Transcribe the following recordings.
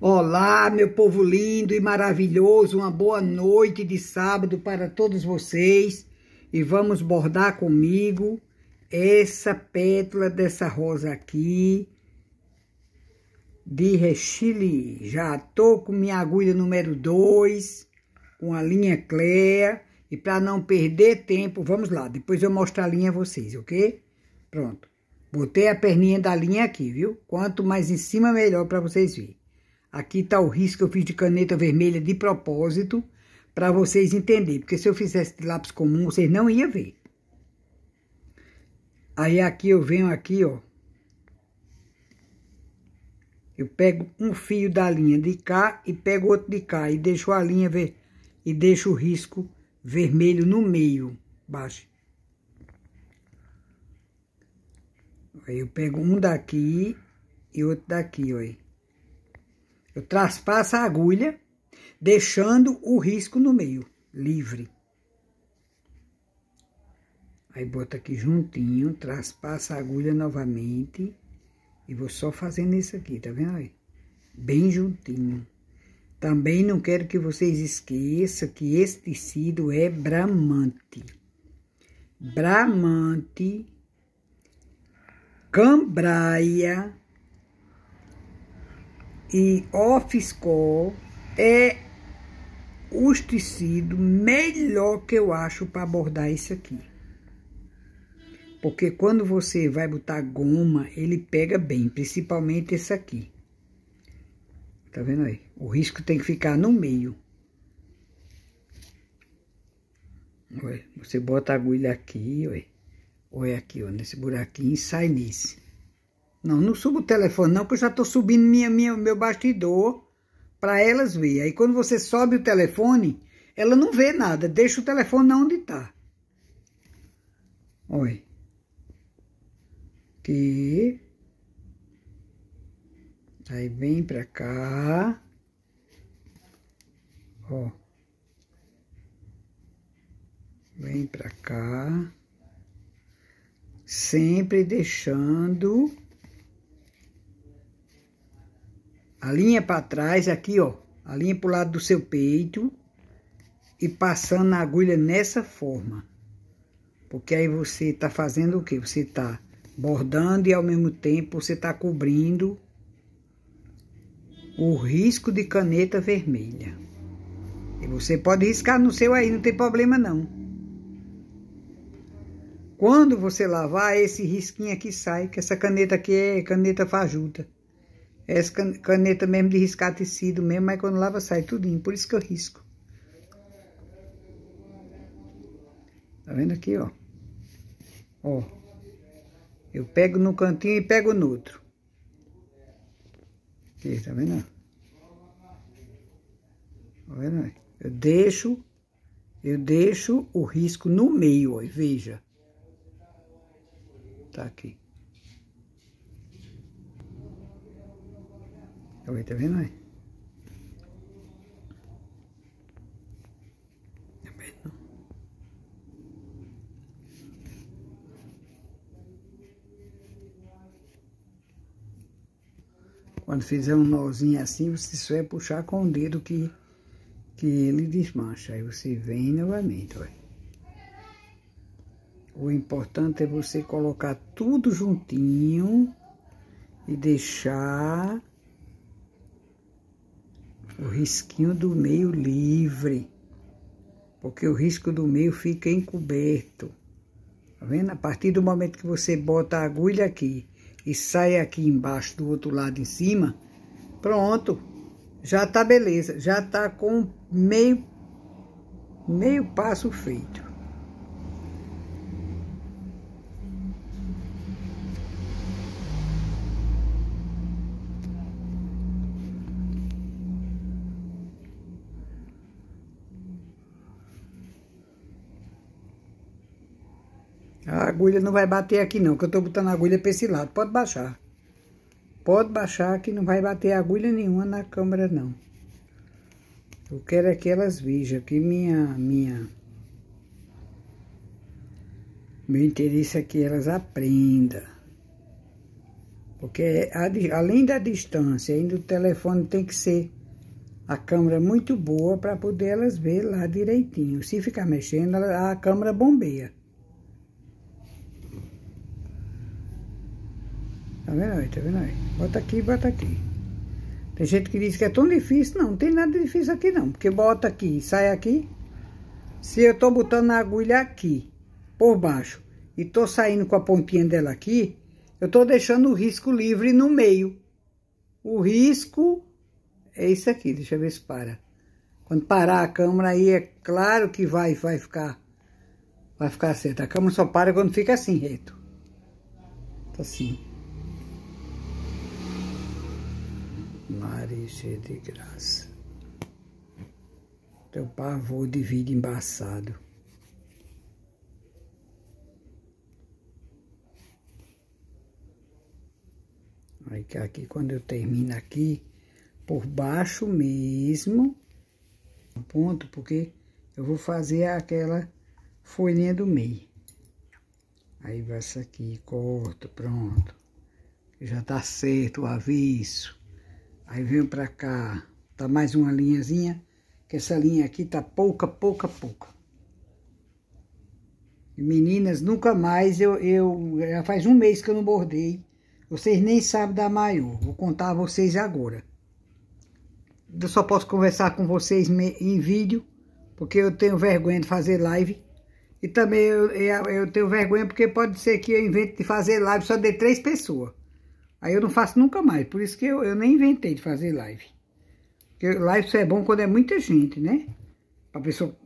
Olá, meu povo lindo e maravilhoso, uma boa noite de sábado para todos vocês e vamos bordar comigo essa pétala dessa rosa aqui de rechile. Já tô com minha agulha número 2, com a linha Cleia e para não perder tempo, vamos lá, depois eu mostro a linha a vocês, ok? Pronto, botei a perninha da linha aqui, viu? Quanto mais em cima, melhor para vocês verem. Aqui está o risco que eu fiz de caneta vermelha de propósito para vocês entenderem, porque se eu fizesse de lápis comum, vocês não iam ver. Aí aqui eu venho aqui, ó. Eu pego um fio da linha de cá e pego outro de cá e deixo a linha ver e deixo o risco vermelho no meio, baixo. Aí eu pego um daqui e outro daqui, ó. Aí. Eu traspasso a agulha, deixando o risco no meio, livre. Aí bota aqui juntinho, traspassa a agulha novamente e vou só fazendo isso aqui, tá vendo aí? Bem juntinho. Também não quero que vocês esqueçam que esse tecido é bramante. Bramante, cambraia, e Ofiscol é o tecido melhor que eu acho para abordar isso aqui. Porque quando você vai botar goma, ele pega bem, principalmente esse aqui. Tá vendo aí? O risco tem que ficar no meio. Olha, você bota a agulha aqui, olha. Olha é aqui, ó, nesse buraquinho e sai nesse. Não, não subo o telefone não, que eu já estou subindo minha, minha, meu bastidor para elas ver. Aí quando você sobe o telefone, ela não vê nada, deixa o telefone onde está. Olha. Aqui. Aí vem para cá. Ó. Vem para cá. Sempre deixando A linha para trás aqui, ó. linha para o lado do seu peito e passando a agulha nessa forma. Porque aí você tá fazendo o quê? Você tá bordando e ao mesmo tempo você tá cobrindo o risco de caneta vermelha. E você pode riscar no seu aí, não tem problema não. Quando você lavar, esse risquinho aqui sai, que essa caneta aqui é caneta fajuta. Essa caneta mesmo de riscar tecido mesmo, mas quando lava sai tudinho, por isso que eu risco. Tá vendo aqui, ó? Ó. Eu pego no cantinho e pego no outro. Aqui, tá vendo? Tá vendo? Eu deixo, eu deixo o risco no meio, ó, veja. Tá aqui. Alguém tá vendo aí? Quando fizer um nozinho assim, você só é puxar com o dedo que, que ele desmancha. Aí você vem novamente, olha. O importante é você colocar tudo juntinho e deixar o risquinho do meio livre, porque o risco do meio fica encoberto. Tá vendo? A partir do momento que você bota a agulha aqui e sai aqui embaixo do outro lado em cima, pronto, já tá beleza, já tá com meio, meio passo feito. agulha não vai bater aqui não, que eu tô botando a agulha para esse lado. Pode baixar. Pode baixar que não vai bater agulha nenhuma na câmera não. Eu quero é que elas vejam que minha, minha... Meu interesse é que elas aprendam. Porque é a, além da distância, ainda o telefone tem que ser a câmera muito boa para poder elas ver lá direitinho. Se ficar mexendo, a câmera bombeia. Tá vendo aí, tá vendo aí? Bota aqui, bota aqui. Tem gente que diz que é tão difícil. Não, não tem nada difícil aqui não. Porque bota aqui sai aqui. Se eu tô botando a agulha aqui, por baixo, e tô saindo com a pontinha dela aqui, eu tô deixando o risco livre no meio. O risco é isso aqui, deixa eu ver se para. Quando parar a câmera aí, é claro que vai, vai ficar, vai ficar certo. A câmera só para quando fica assim, reto. Tá assim. Maria cheia de graça. Teu pavor de vida embaçado. Aí que aqui, quando eu termino aqui, por baixo mesmo, um ponto, porque eu vou fazer aquela folhinha do meio. Aí vai essa aqui, corto, pronto. Já tá certo o aviso. Aí venho pra cá, tá mais uma linhazinha, que essa linha aqui tá pouca, pouca, pouca. E meninas, nunca mais eu, eu, já faz um mês que eu não bordei. Vocês nem sabem da maior, vou contar a vocês agora. Eu só posso conversar com vocês em vídeo, porque eu tenho vergonha de fazer live. E também eu, eu, eu tenho vergonha porque pode ser que eu invente de fazer live só de três pessoas. Aí eu não faço nunca mais, por isso que eu, eu nem inventei de fazer live. Porque live só é bom quando é muita gente, né? Pra pessoa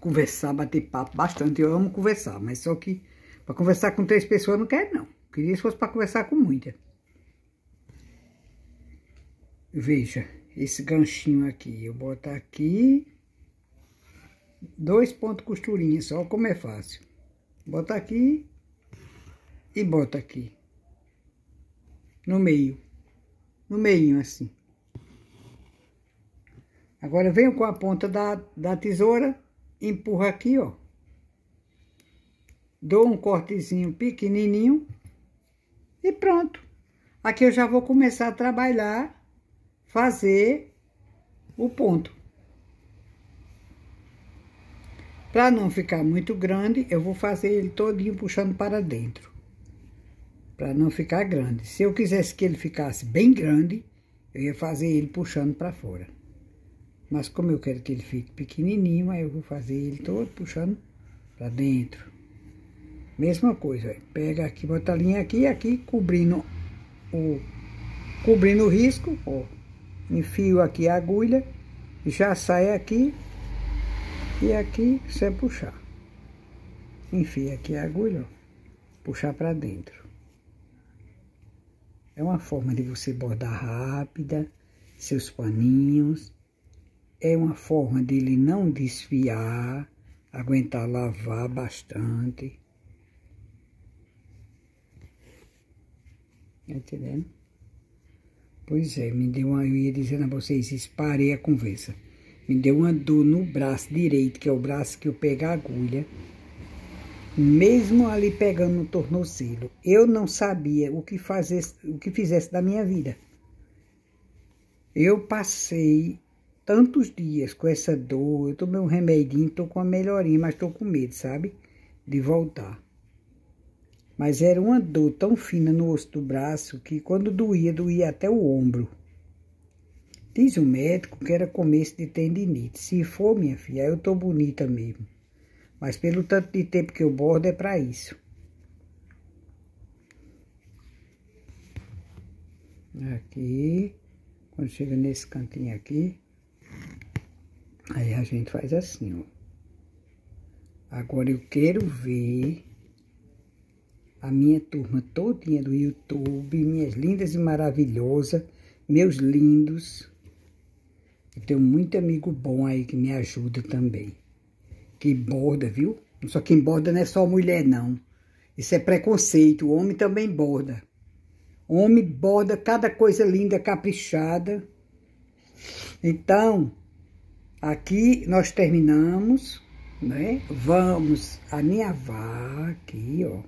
conversar, bater papo bastante. Eu amo conversar, mas só que pra conversar com três pessoas eu não quero, não. Queria se fosse pra conversar com muita. Veja, esse ganchinho aqui, eu boto aqui, dois pontos costurinhas só, como é fácil. Bota aqui e bota aqui no meio. No meio, assim. Agora, eu venho com a ponta da, da tesoura, empurro aqui, ó. Dou um cortezinho pequenininho e pronto. Aqui eu já vou começar a trabalhar, fazer o ponto. Para não ficar muito grande, eu vou fazer ele todinho puxando para dentro para não ficar grande. Se eu quisesse que ele ficasse bem grande, eu ia fazer ele puxando para fora. Mas como eu quero que ele fique pequenininho, aí eu vou fazer ele todo puxando para dentro. Mesma coisa, é. pega aqui, bota a linha aqui e aqui, cobrindo o, cobrindo o risco, ó. Enfio aqui a agulha, já sai aqui e aqui você puxar. Enfia aqui a agulha, ó, puxar para dentro. É uma forma de você bordar rápida seus paninhos. É uma forma dele não desfiar, aguentar lavar bastante. Tá entendendo? Pois é, me deu uma. Eu ia dizendo a vocês, esparei a conversa. Me deu uma dor no braço direito, que é o braço que eu pego a agulha mesmo ali pegando no tornozelo, eu não sabia o que fazer, o que fizesse da minha vida. Eu passei tantos dias com essa dor, eu tomei um remedinho, tô com uma melhorinha, mas tô com medo, sabe? De voltar. Mas era uma dor tão fina no osso do braço que quando doía, doía até o ombro. Diz o médico que era começo de tendinite. Se for, minha filha, eu tô bonita mesmo. Mas pelo tanto de tempo que eu bordo é para isso. Aqui, quando chega nesse cantinho aqui, aí a gente faz assim, ó. Agora eu quero ver a minha turma todinha do YouTube, minhas lindas e maravilhosas, meus lindos. Eu tenho muito amigo bom aí que me ajuda também que borda, viu? Só quem borda não é só mulher, não. Isso é preconceito, o homem também borda. O homem borda cada coisa linda, caprichada. Então, aqui nós terminamos, né? Vamos aninhavar aqui, ó.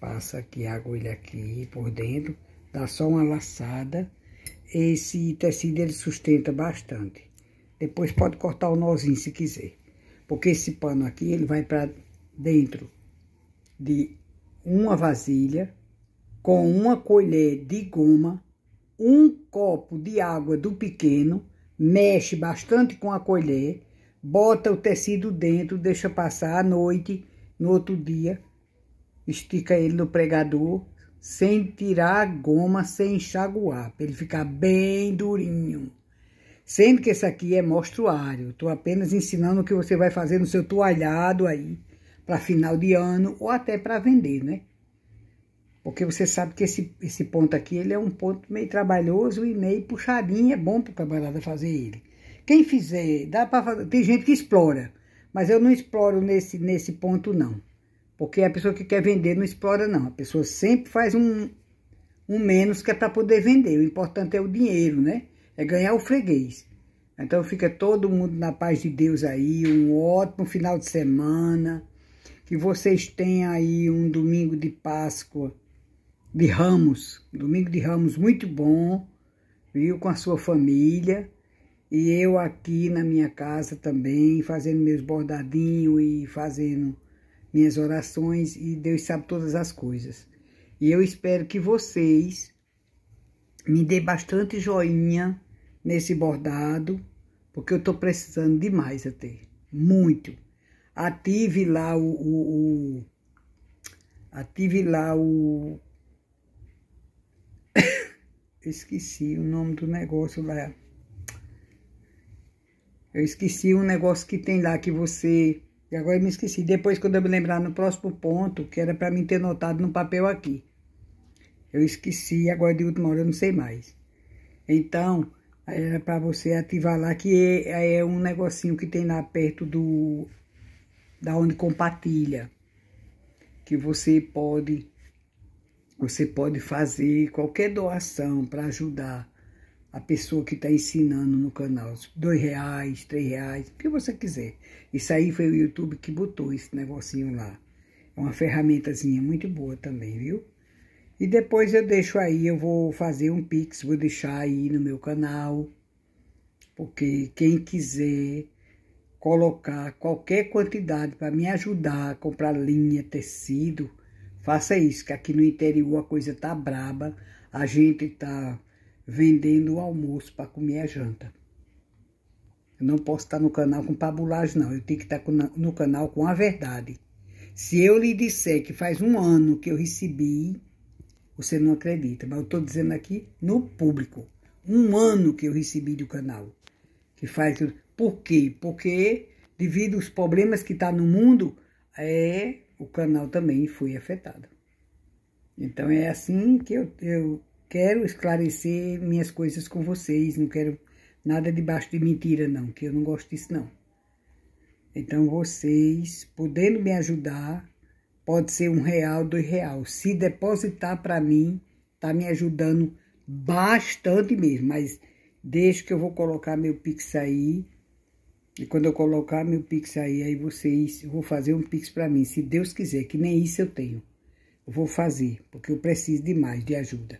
Passa aqui a agulha aqui por dentro, dá só uma laçada. Esse tecido ele sustenta bastante. Depois pode cortar o nozinho se quiser. Porque esse pano aqui, ele vai para dentro de uma vasilha com uma colher de goma, um copo de água do pequeno, mexe bastante com a colher, bota o tecido dentro, deixa passar a noite, no outro dia, estica ele no pregador, sem tirar a goma, sem enxaguar, para ele ficar bem durinho. Sendo que esse aqui é mostruário. Estou apenas ensinando o que você vai fazer no seu toalhado aí, para final de ano ou até para vender, né? Porque você sabe que esse, esse ponto aqui, ele é um ponto meio trabalhoso e meio puxadinho, é bom para o camarada fazer ele. Quem fizer, dá para fazer, tem gente que explora, mas eu não exploro nesse, nesse ponto não. Porque a pessoa que quer vender não explora não, a pessoa sempre faz um, um menos que é para poder vender, o importante é o dinheiro, né? é ganhar o freguês. Então fica todo mundo na paz de Deus aí, um ótimo final de semana, que vocês tenham aí um domingo de Páscoa, de Ramos, domingo de Ramos muito bom, viu, com a sua família, e eu aqui na minha casa também, fazendo meus bordadinhos e fazendo minhas orações, e Deus sabe todas as coisas. E eu espero que vocês me dê bastante joinha, nesse bordado, porque eu estou precisando demais até, muito. Ative lá o, o, o ative lá o esqueci o nome do negócio lá. Eu esqueci um negócio que tem lá que você. E agora eu me esqueci. Depois, quando eu me lembrar no próximo ponto, que era para mim ter notado no papel aqui. Eu esqueci, agora de última hora eu não sei mais. Então, era é para você ativar lá, que é, é, um negocinho que tem lá perto do da onde compartilha, que você pode você pode fazer qualquer doação para ajudar a pessoa que está ensinando no canal, dois reais, três reais, o que você quiser. Isso aí foi o YouTube que botou esse negocinho lá. É uma ferramentazinha muito boa também, viu? E depois eu deixo aí, eu vou fazer um pix, vou deixar aí no meu canal, porque quem quiser colocar qualquer quantidade para me ajudar a comprar linha, tecido, faça isso, que aqui no interior a coisa tá braba, a gente tá vendendo o almoço para comer a janta. Eu não posso estar tá no canal com pabulagem, não. Eu tenho que estar tá no canal com a verdade. Se eu lhe disser que faz um ano que eu recebi você não acredita, mas eu estou dizendo aqui no público. Um ano que eu recebi do canal. Que faz tudo. Por quê? Porque devido aos problemas que está no mundo, é, o canal também foi afetado. Então é assim que eu, eu quero esclarecer minhas coisas com vocês. Não quero nada debaixo de mentira, não, que eu não gosto disso, não. Então vocês, podendo me ajudar, pode ser um real, dois real. Se depositar para mim, tá me ajudando bastante mesmo. Mas deixa que eu vou colocar meu Pix aí. E quando eu colocar meu Pix aí, aí vocês, eu vou fazer um Pix para mim, se Deus quiser, que nem isso eu tenho. Eu vou fazer, porque eu preciso demais de ajuda.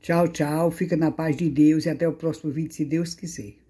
Tchau, tchau. Fica na paz de Deus e até o próximo vídeo, se Deus quiser.